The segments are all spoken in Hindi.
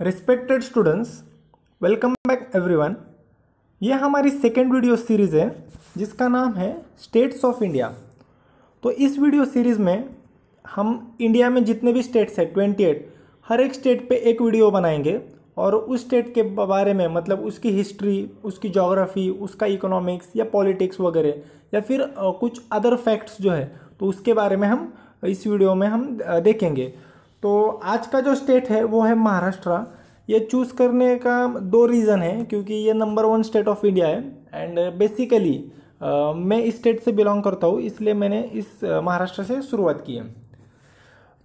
respected students welcome back everyone ये हमारी सेकेंड वीडियो सीरीज़ है जिसका नाम है स्टेट्स ऑफ इंडिया तो इस वीडियो सीरीज़ में हम इंडिया में जितने भी स्टेट्स हैं ट्वेंटी एट हर एक स्टेट पे एक वीडियो बनाएंगे और उस स्टेट के बारे में मतलब उसकी हिस्ट्री उसकी जोग्राफ़ी उसका इकोनॉमिक्स या पॉलिटिक्स वगैरह या फिर कुछ अदर फैक्ट्स जो है तो उसके बारे में हम इस वीडियो में हम देखेंगे तो आज का जो स्टेट है वो है महाराष्ट्र ये चूज़ करने का दो रीज़न है क्योंकि ये number one state of India है एंड बेसिकली uh, मैं इस स्टेट से बिलोंग करता हूँ इसलिए मैंने इस महाराष्ट्र से शुरुआत की है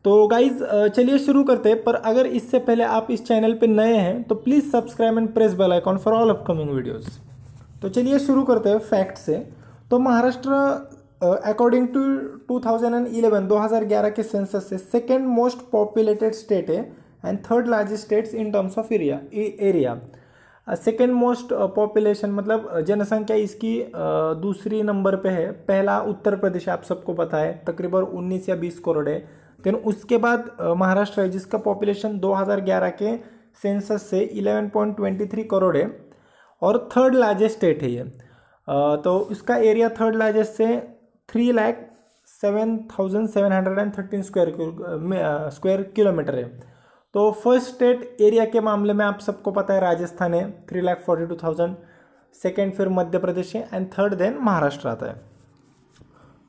तो गाइज चलिए शुरू करते हैं पर अगर इससे पहले आप इस चैनल पे नए हैं तो please subscribe and press bell icon for all upcoming videos तो चलिए शुरू करते हैं फैक्ट से तो महाराष्ट्र अकॉर्डिंग टू 2011 2011 के सेंसस से सेकेंड मोस्ट पॉपुलेटेड स्टेट है and third largest states in terms of area area second most population मतलब uh, जनसंख्या इसकी uh, दूसरी नंबर पे है पहला उत्तर प्रदेश आप सबको पता है तकरीबन 19 या 20 करोड़ है देन उसके बाद uh, महाराष्ट्र है जिसका पॉपुलेशन 2011 के सेंसस से 11.23 करोड़ है और थर्ड लार्जेस्ट स्टेट है ये uh, तो इसका एरिया थर्ड लार्जेस्ट से three lakh seven thousand seven hundred and thirteen square square kilometre है तो फर्स्ट स्टेट एरिया के मामले में आप सबको पता है राजस्थान है three lakh forty two thousand second फिर मध्य प्रदेश है एंड थर्ड देन महाराष्ट्र आता है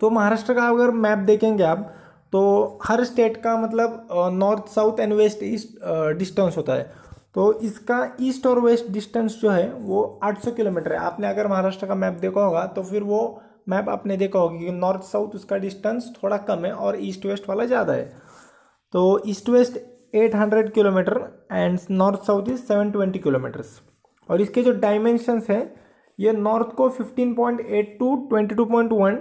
तो महाराष्ट्र का अगर मैप देखेंगे आप तो हर स्टेट का मतलब north south and west east distance होता है तो इसका ईस्ट और वेस्ट डिस्टेंस जो है वो 800 किलोमीटर है आपने अगर महाराष्ट्र का मैप देखा होगा तो फिर वो मैप आपने देखा होगा कि नॉर्थ साउथ उसका डिस्टेंस थोड़ा कम है और ईस्ट वेस्ट वाला ज़्यादा है तो ईस्ट वेस्ट 800 किलोमीटर and north south is 720 kilometres और इसके जो डायमेंशंस हैं ये नॉर्थ को 15.8 टू 22.1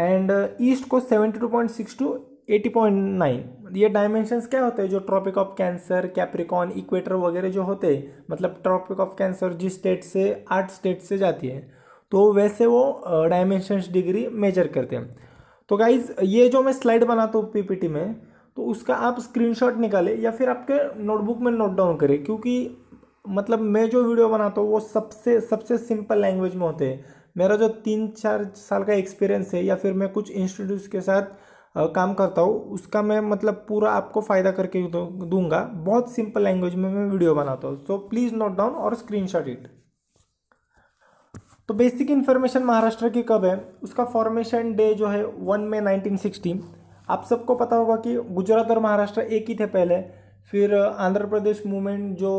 एंड ईस्ट को 72.6 टू 80.9 ये डायमेंशंस क्या होते हैं जो tropic of cancer Capricorn equator वगैरह जो होते हैं मतलब ट्रॉपिक ऑफ कैंसर जिस स्टेट से आठ स्टेट से जाती है तो वैसे वो डायमेंशंस डिग्री मेजर करते हैं तो गाइज ये जो मैं स्लाइड बनाता हूँ पीपीटी में तो उसका आप स्क्रीनशॉट निकालें या फिर आपके नोटबुक में नोट डाउन करें क्योंकि मतलब मैं जो वीडियो बनाता हूँ वो सबसे सबसे सिंपल लैंग्वेज में होते हैं मेरा जो तीन चार साल का एक्सपीरियंस है या फिर मैं कुछ इंस्टीट्यूट्स के साथ आ, काम करता हूँ उसका मैं मतलब पूरा आपको फ़ायदा करके दूंगा बहुत सिंपल लैंग्वेज में मैं वीडियो बनाता हूँ सो प्लीज़ नोट डाउन और स्क्रीनशॉट इट तो बेसिक इन्फॉर्मेशन महाराष्ट्र की कब है उसका फॉर्मेशन डे जो है वन मे नाइनटीन सिक्सटी आप सबको पता होगा कि गुजरात और महाराष्ट्र एक ही थे पहले फिर आंध्र प्रदेश मूवमेंट जो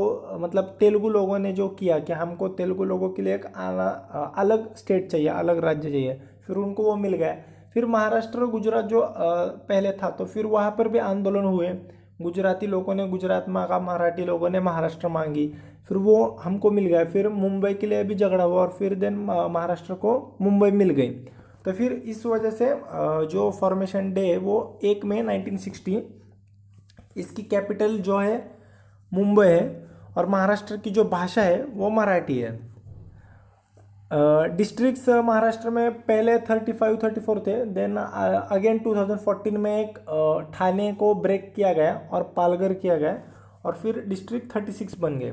मतलब तेलुगु लोगों ने जो किया कि हमको तेलुगु लोगों के लिए एक अलग स्टेट चाहिए अलग राज्य चाहिए फिर उनको वो मिल गया फिर महाराष्ट्र और गुजरात जो पहले था तो फिर वहाँ पर भी आंदोलन हुए गुजराती लोगों ने गुजरात मांगा मराठी लोगों ने महाराष्ट्र मांगी फिर वो हमको मिल गया फिर मुंबई के लिए भी झगड़ा हुआ और फिर देन महाराष्ट्र को मुंबई मिल गई तो फिर इस वजह से जो फॉर्मेशन डे है वो एक मई नाइनटीन इसकी कैपिटल जो है मुंबई है और महाराष्ट्र की जो भाषा है वो मराठी है डिस्ट्रिक्ट्स महाराष्ट्र में पहले थर्टी फाइव थर्टी फोर थे then again two thousand fourteen में एक ठाणे को ब्रेक किया गया और पालघर किया गया और फिर डिस्ट्रिक्ट थर्टी सिक्स बन गए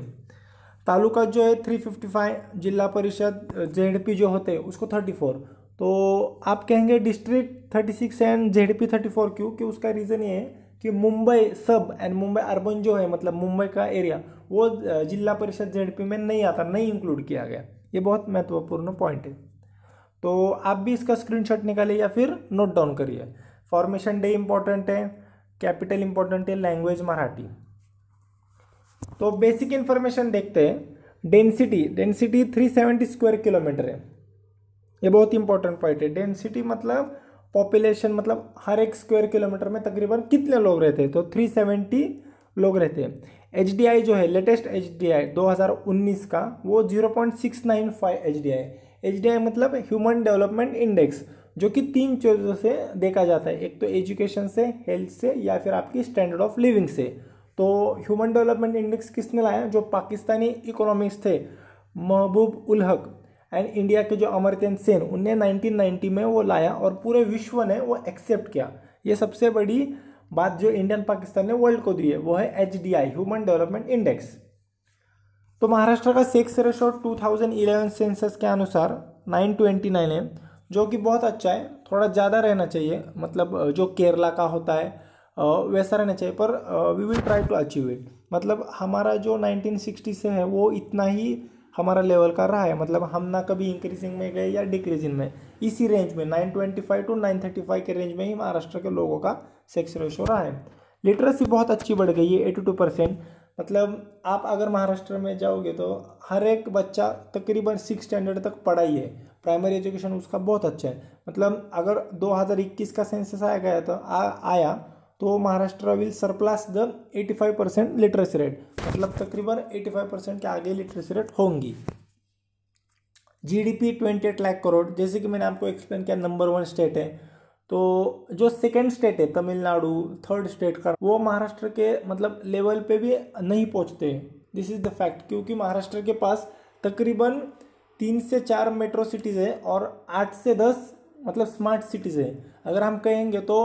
तालुका जो है थ्री फिफ्टी फाइव जिला परिषद जे जो होते हैं उसको थर्टी फोर तो आप कहेंगे district thirty six and J P thirty four क्यों कि उसका रीज़न ये है कि मुंबई सब एंड मुंबई अर्बन जो है मतलब मुंबई का एरिया वो जिला परिषद जे में नहीं आता नहीं इंक्लूड किया गया ये बहुत महत्वपूर्ण पॉइंट है तो आप भी इसका स्क्रीनशॉट निकालिए या फिर नोट डाउन करिए फॉर्मेशन डे इम्पॉर्टेंट है कैपिटल इम्पॉर्टेंट है लैंग्वेज मराठी तो बेसिक इन्फॉर्मेशन देखते हैं डेंसिटी डेंसिटी 370 स्क्वायर किलोमीटर है ये बहुत इंपॉर्टेंट पॉइंट है डेंसिटी मतलब पॉपुलेशन मतलब हर एक स्क्वायर किलोमीटर में तकरीबन कितने लोग रहते हैं तो 370 लोग रहते हैं एच डी आई जो है लेटेस्ट एच डी आई दो हज़ार उन्नीस का वो zero point six nine five H D I H D I मतलब ह्यूमन डेवलपमेंट इंडेक्स जो कि तीन चीज़ों से देखा जाता है एक तो एजुकेशन से हेल्थ से या फिर आपकी स्टैंडर्ड ऑफ लिविंग से तो ह्यूमन डेवलपमेंट इंडेक्स किसने लाया जो पाकिस्तानी इकोनॉमिक्स थे महबूब उल हक एंड इंडिया के जो अमर्त्यन सेन उनने 1990 में वो लाया और पूरे विश्व ने वो एक्सेप्ट किया ये सबसे बड़ी बात जो इंडियन पाकिस्तान ने वर्ल्ड को दी है वो है H D I human development index तो महाराष्ट्र का सेक्स रेशो 2011 सेंसस के अनुसार 929 है जो कि बहुत अच्छा है थोड़ा ज़्यादा रहना चाहिए मतलब जो केरला का होता है वैसा रहना चाहिए पर we will try to achieve it मतलब हमारा जो 1960 से है वो इतना ही हमारा लेवल का रहा है मतलब हम ना कभी इंक्रीजिंग में गए या डिक्रीजिंग में इसी रेंज में 925 टू 935 के रेंज में ही महाराष्ट्र के लोगों का सेक्स रेशो रहा है लिटरेसी बहुत अच्छी बढ़ गई है एटी टू परसेंट मतलब आप अगर महाराष्ट्र में जाओगे तो हर एक बच्चा तकरीबन सिक्स स्टैंडर्ड तक पढ़ा ही है प्राइमरी एजुकेशन उसका बहुत अच्छा है मतलब अगर 2021 का सेंसस आया गया तो आ, आया तो Maharashtra will surpass the 85 percent literacy rate मतलब तकरीबन 85 परसेंट के आगे लिटरेसी रेट होंगी जीडीपी 28 लाख करोड़ जैसे कि मैंने आपको एक्सप्लेन किया नंबर वन स्टेट है तो जो सेकेंड स्टेट है तमिलनाडु थर्ड स्टेट का वो महाराष्ट्र के मतलब लेवल पे भी नहीं पहुंचते दिस इज़ द फैक्ट क्योंकि महाराष्ट्र के पास तकरीबन तीन से चार मेट्रो सिटीज़ है और आठ से दस मतलब स्मार्ट सिटीज़ है अगर हम कहेंगे तो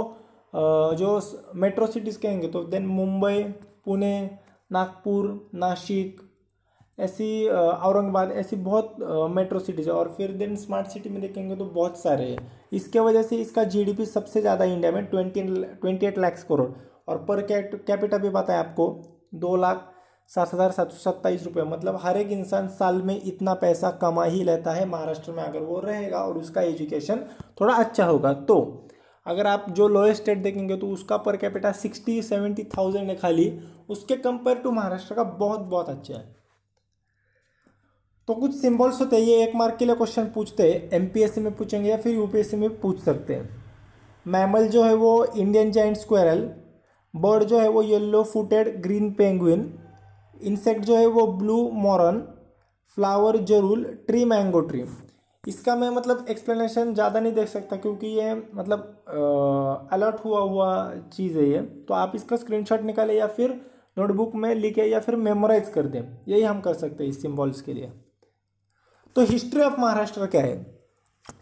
जो मेट्रो सिटीज़ कहेंगे तो देन मुंबई पुणे नागपुर नासिक ऐसी औरंगाबाद ऐसी बहुत मेट्रो सिटीज़ है और फिर देन स्मार्ट सिटी में देखेंगे तो बहुत सारे हैं इसके वजह से इसका जीडीपी सबसे ज़्यादा इंडिया में twenty twenty eight lakhs crore और पर कैपिटा भी है आपको दो लाख सात हज़ार सात सौ सत्ताईस रुपये मतलब हर एक इंसान साल में इतना पैसा कमा ही लेता है महाराष्ट्र में अगर वो रहेगा और उसका एजुकेशन थोड़ा अच्छा होगा तो अगर आप जो लोएस्ट स्टेट देखेंगे तो उसका per capita sixty seventy thousand है खाली उसके कंपेयर टू महाराष्ट्र का बहुत बहुत अच्छा है तो कुछ सिंबल्स होते हैं ये एक मार्क के लिए क्वेश्चन पूछते हैं एमपीएससी में पूछेंगे या फिर यूपीएससी में पूछ सकते हैं मैमल जो है वो इंडियन जाइंट स्क्वेरल बर्ड जो है वो yellow footed green penguin insect जो है वो blue Mormon flower jarul tree mango tree इसका मैं मतलब एक्सप्लेनेशन ज़्यादा नहीं देख सकता क्योंकि ये मतलब अलर्ट हुआ हुआ चीज़ है ये तो आप इसका स्क्रीनशॉट निकालें या फिर नोटबुक में लिखें या फिर मेमोराइज कर दें यही हम कर सकते हैं इस सिम्बॉल्स के लिए तो हिस्ट्री ऑफ महाराष्ट्र क्या है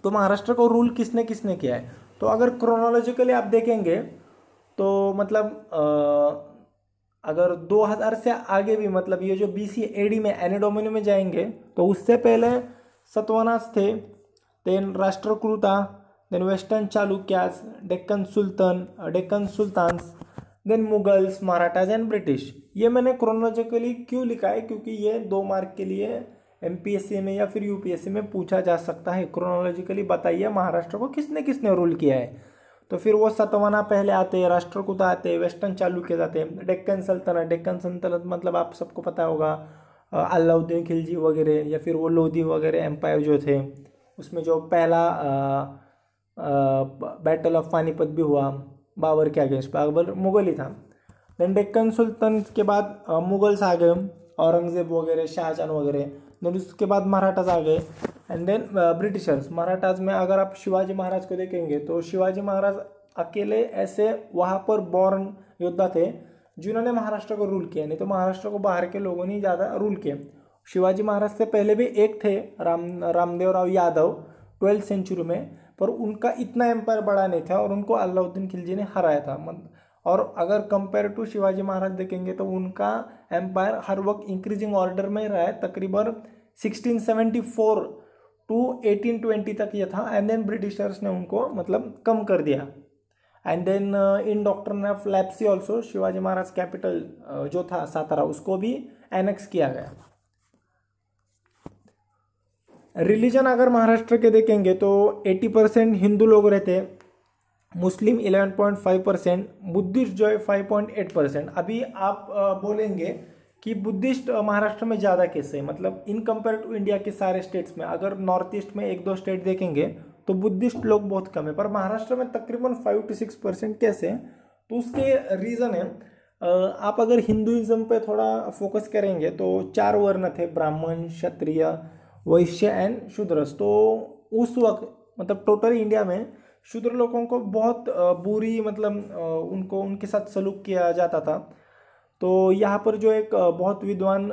तो महाराष्ट्र को रूल किसने किसने किया है तो अगर क्रोनोलॉजिकली आप देखेंगे तो मतलब आ, अगर 2000 से आगे भी मतलब ये जो बी सी डी में एनिडोमिनी में जाएंगे तो उससे पहले सत्वनास थे then Rashtrakutas then western Chalukyas Deccan sultan Deccan sultans then Mughals Marathas and British ये मैंने क्रोनोलॉजिकली क्यों लिखा है क्योंकि ये दो मार्क के लिए एम में या फिर यू में पूछा जा सकता है क्रोनोलॉजिकली बताइए महाराष्ट्र को किसने किसने रूल किया है तो फिर वो सतवाना पहले आते राष्ट्रकूट आते वेस्टर्न चालू किए जाते हैं डेक्कन सल्तनत डेक्कन सल्तनत मतलब आप सबको पता होगा अलाउद्दीन खिलजी वगैरह या फिर वो लोधी वगैरह एम्पायर जो थे उसमें जो पहला बैटल ऑफ पानीपत भी हुआ बाबर के अगेंस्ट बाबर मुगल ही था देन डेक्कन सुल्तान के बाद मुगल्स आ गए औरंगज़ेब वगैरह शाहजहां वगैरह देन उसके बाद मराठाज आ गए एंड देन ब्रिटिशर्स मराठाज में अगर आप शिवाजी महाराज को देखेंगे तो शिवाजी महाराज अकेले ऐसे वहाँ पर बॉर्न योद्धा थे जिन्होंने महाराष्ट्र को रूल किया नहीं तो महाराष्ट्र को बाहर के लोगों ने ज़्यादा रूल किया शिवाजी महाराज से पहले भी एक थे राम रामदेव राव यादव ट्वेल्थ सेंचुरी में पर उनका इतना एम्पायर बड़ा नहीं था और उनको अलाउद्दीन खिलजी ने हराया था और अगर कंपेयर टू शिवाजी महाराज देखेंगे तो उनका एम्पायर हर वक्त इंक्रीजिंग ऑर्डर में रहा है तकरीबन 1674 टू 1820 तक ये था एंड देन ब्रिटिशर्स ने उनको मतलब कम कर दिया एंड देन इन डॉक्टर ने फ्लैप्सी ऑल्सो शिवाजी महाराज कैपिटल जो था सातारा उसको भी एनेक्स किया गया रिलीजन अगर महाराष्ट्र के देखेंगे तो 80 परसेंट हिंदू लोग रहते हैं मुस्लिम 11.5 परसेंट बुद्धिस्ट जो है 5.8 परसेंट अभी आप uh, बोलेंगे कि बुद्धिस्ट uh, महाराष्ट्र में ज़्यादा कैसे मतलब इन कंपेयर टू इंडिया के सारे स्टेट्स में अगर नॉर्थ ईस्ट में एक दो स्टेट देखेंगे तो बुद्धिस्ट लोग बहुत कम है पर महाराष्ट्र में तकरीबन फाइव टू सिक्स परसेंट कैसे हैं तो उसके रीज़न है आप अगर हिंदुइज़्म पे थोड़ा फोकस करेंगे तो चार वर्ण थे ब्राह्मण क्षत्रिय वैश्य एंड शूद्रस तो उस वक्त मतलब टोटल इंडिया में शूद्र लोगों को बहुत बुरी मतलब उनको उनके साथ सलूक किया जाता था तो यहाँ पर जो एक बहुत विद्वान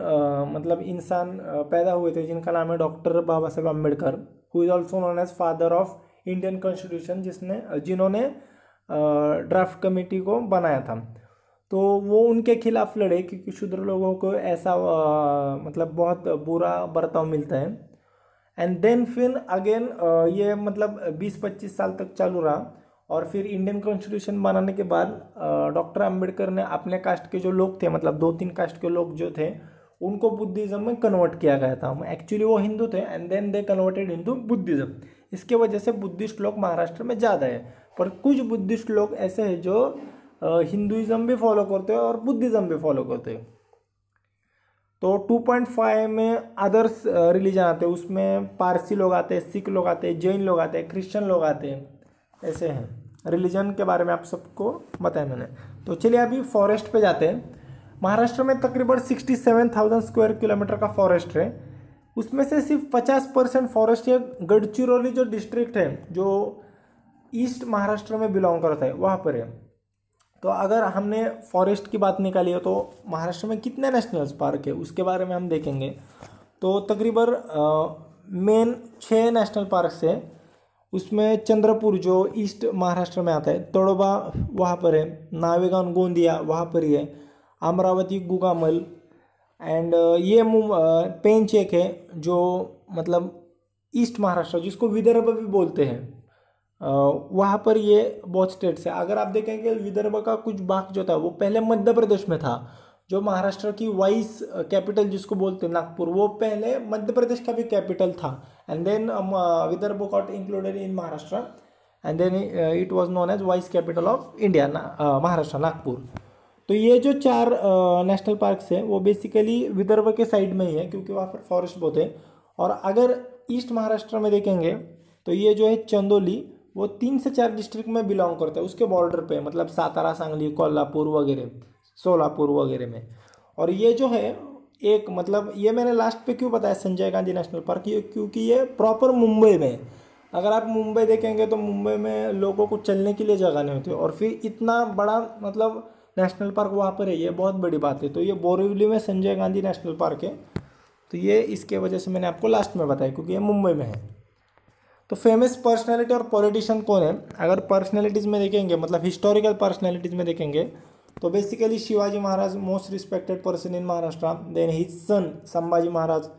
मतलब इंसान पैदा हुए थे जिनका नाम है doctor Baba Saheb Ambedkar who is also known as father of Indian constitution जिसने जिन्होंने ड्राफ्ट कमेटी को बनाया था तो वो उनके खिलाफ लड़े क्योंकि शुद्र लोगों को ऐसा आ, मतलब बहुत बुरा बर्ताव मिलता है एंड देन फिर अगेन ये मतलब 20-25 साल तक चालू रहा और फिर इंडियन कॉन्स्टिट्यूशन बनाने के बाद डॉक्टर अंबेडकर ने अपने कास्ट के जो लोग थे मतलब दो तीन कास्ट के लोग जो थे उनको बुद्धिज़्म में कन्वर्ट किया गया था एक्चुअली वो हिंदू थे and then they converted Hindu Buddhism इसके वजह से बुद्धिस्ट लोग महाराष्ट्र में ज़्यादा है पर कुछ बुद्धिस्ट लोग ऐसे हैं जो हिंदुज़म भी फॉलो करते हैं और बुद्धिज़्म भी फॉलो करते हैं तो 2.5 में अदर्स रिलीजन आते हैं उसमें पारसी लोग आते हैं सिख लोग आते हैं जैन लोग आते हैं क्रिश्चियन लोग आते हैं ऐसे हैं रिलीजन के बारे में आप सबको बताया मैंने तो चलिए अभी फॉरेस्ट पे जाते हैं महाराष्ट्र में तकरीबन 67,000 स्क्वायर किलोमीटर का फॉरेस्ट है उसमें से सिर्फ 50 परसेंट फॉरेस्ट या गढ़चिरौली जो डिस्ट्रिक्ट है जो ईस्ट महाराष्ट्र में बिलोंग करता है वहाँ पर है तो अगर हमने फॉरेस्ट की बात निकाली है तो महाराष्ट्र में कितने नेशनल पार्क है उसके बारे में हम देखेंगे तो तकरीबन मेन छः नेशनल पार्क है उसमें चंद्रपुर जो ईस्ट महाराष्ट्र में आता है तड़ोबा वहाँ पर है नावेगा गोंदिया वहाँ पर ही है अमरावती गुगामल एंड uh, ये uh, पेन चेक है जो मतलब ईस्ट महाराष्ट्र जिसको विदर्भ भी बोलते हैं uh, वहाँ पर ये बहुत स्टेट्स है अगर आप देखेंगे विदर्भ का कुछ भाग जो था वो पहले मध्य प्रदेश में था जो महाराष्ट्र की वाइस कैपिटल जिसको बोलते हैं नागपुर वो पहले मध्य प्रदेश का भी कैपिटल था and then um, Vidarbha got included in Maharashtra and then it was known as vice capital of India Maharashtra Nagpur तो ये जो चार नेशनल पार्क है वो बेसिकली विदर्भ के साइड में ही है क्योंकि वहाँ पर फॉरेस्ट बहुत है और अगर ईस्ट महाराष्ट्र में देखेंगे तो ये जो है चंदोली वो तीन से चार डिस्ट्रिक्ट में बिलोंग करता है उसके बॉर्डर पे मतलब सातारा सांगली कोल्हापुर वगैरह सोलापुर वगैरह में और ये जो है एक मतलब ये मैंने लास्ट पे क्यों बताया संजय गांधी नेशनल पार्क ये क्योंकि ये प्रॉपर मुंबई में अगर आप मुंबई देखेंगे तो मुंबई में लोगों को चलने के लिए जगह नहीं होती और फिर इतना बड़ा मतलब नेशनल पार्क वहाँ पर है ये बहुत बड़ी बात है तो ये बोरीवली में संजय गांधी नेशनल पार्क है तो ये इसके वजह से मैंने आपको लास्ट में बताया क्योंकि ये मुंबई में है तो फेमस पर्सनैलिटी और पॉलिटिशियन कौन है अगर पर्सनैलिटीज़ में देखेंगे मतलब हिस्टोरिकल पर्सनैलिटीज़ में देखेंगे तो basically Shivaji Maharaj most respected person in Maharashtra then his son Sambhaji Maharaj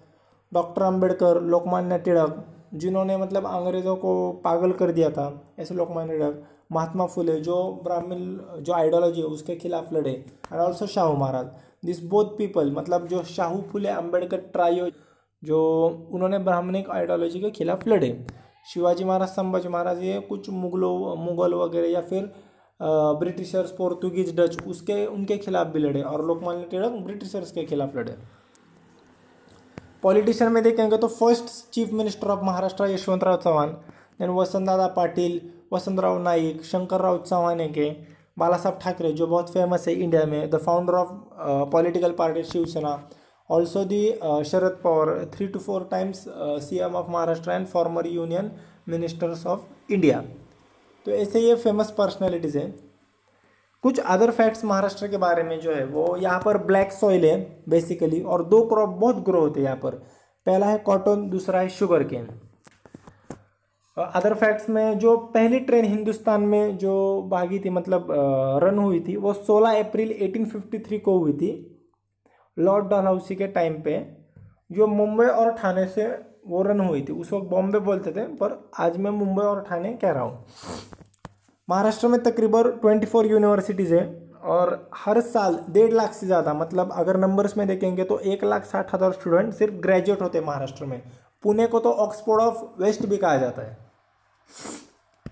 doctor Ambedkar Lokmanya Tilak जिन्होंने मतलब अंग्रेज़ों को पागल कर दिया था ऐसे लोकमान्य टिड़क महात्मा फुले जो ब्राह्मण जो आइडियोलॉजी है उसके खिलाफ लड़े and also Shahu Maharaj this both people मतलब जो शाहू फुले अम्बेडकर ट्रायो जो उन्होंने ब्राह्मणिक आइडियोलॉजी के खिलाफ लड़े शिवाजी महाराज संभाजी महाराज ये कुछ मुगलों मुगल वगैरह या फिर ब्रिटिशर्स पोर्तुगीज डच उसके उनके खिलाफ भी लड़े और लोकमान्य टिड़क ब्रिटिशर्स के खिलाफ लड़े पॉलिटिशियन में देखेंगे तो first chief minister of Maharashtra Yashwantrao Chavan then Vasantdada Patil Vasantrao Naik Shankarrao Chauhan के बाला साहब ठाकरे जो बहुत फेमस है इंडिया में the founder of political party Shivsena also the Sharad Pawar three two four times C M of Maharashtra and former union ministers of India तो ऐसे ये फेमस पर्सनैलिटीज़ हैं कुछ अदर फैक्ट्स महाराष्ट्र के बारे में जो है वो यहाँ पर ब्लैक सॉइल है बेसिकली और दो क्रॉप बहुत ग्रो होते हैं यहाँ पर पहला है कॉटन दूसरा है शुगर केन अदर फैक्ट्स में जो पहली ट्रेन हिंदुस्तान में जो भागी थी मतलब रन हुई थी वो 16 अप्रैल 1853 को हुई थी लॉर्ड डलहौसी के टाइम पे जो मुंबई और ठाणे से वो रन हुई थी उस वक्त बॉम्बे बोलते थे पर आज मैं मुंबई और ठाणे कह रहा हूँ महाराष्ट्र में तकरीबन ट्वेंटी फोर यूनिवर्सिटीज़ है और हर साल डेढ़ लाख से ज़्यादा मतलब अगर नंबर्स में देखेंगे तो एक लाख साठ हज़ार स्टूडेंट सिर्फ ग्रेजुएट होते हैं महाराष्ट्र में पुणे को तो ऑक्सफोर्ड ऑफ वेस्ट भी कहा जाता है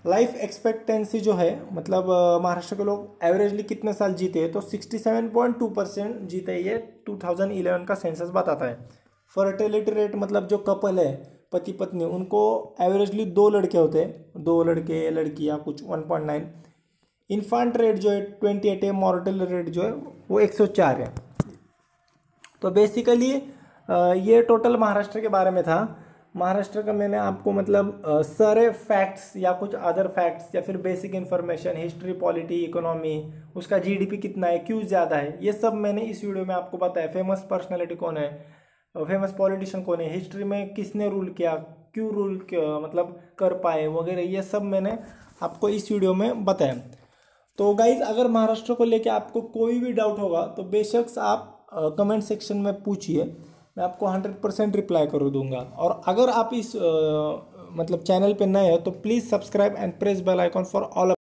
लाइफ एक्सपेक्टेंसी जो है मतलब महाराष्ट्र के लोग एवरेजली कितने साल जीते हैं तो 67.2 परसेंट जीते ये 2011 का सेंसस बताता है फर्टिलिटी रेट मतलब जो कपल है पति पत्नी उनको एवरेजली दो लड़के होते हैं दो लड़के लड़कियाँ कुछ 1.9 इन्फांट रेट जो है ट्वेंटी एट है मॉर्टल रेट जो है वो एक सौ चार है तो बेसिकली ये टोटल महाराष्ट्र के बारे में था महाराष्ट्र का मैंने आपको मतलब सारे फैक्ट्स या कुछ अदर फैक्ट्स या फिर basic information history polity economy उसका जीडीपी कितना है क्यों ज़्यादा है ये सब मैंने इस वीडियो में आपको बताया फेमस पर्सनैलिटी कौन है फेमस पॉलिटिशियन कौन है हिस्ट्री में किसने रूल किया क्यों रूल किया, मतलब कर पाए वगैरह ये सब मैंने आपको इस वीडियो में बताया तो गाइज अगर महाराष्ट्र को लेकर आपको कोई भी डाउट होगा तो बेशक आप कमेंट सेक्शन में पूछिए मैं आपको हंड्रेड परसेंट रिप्लाई कर दूंगा और अगर आप इस आ, मतलब चैनल पे नए हो तो please subscribe and press bell icon for all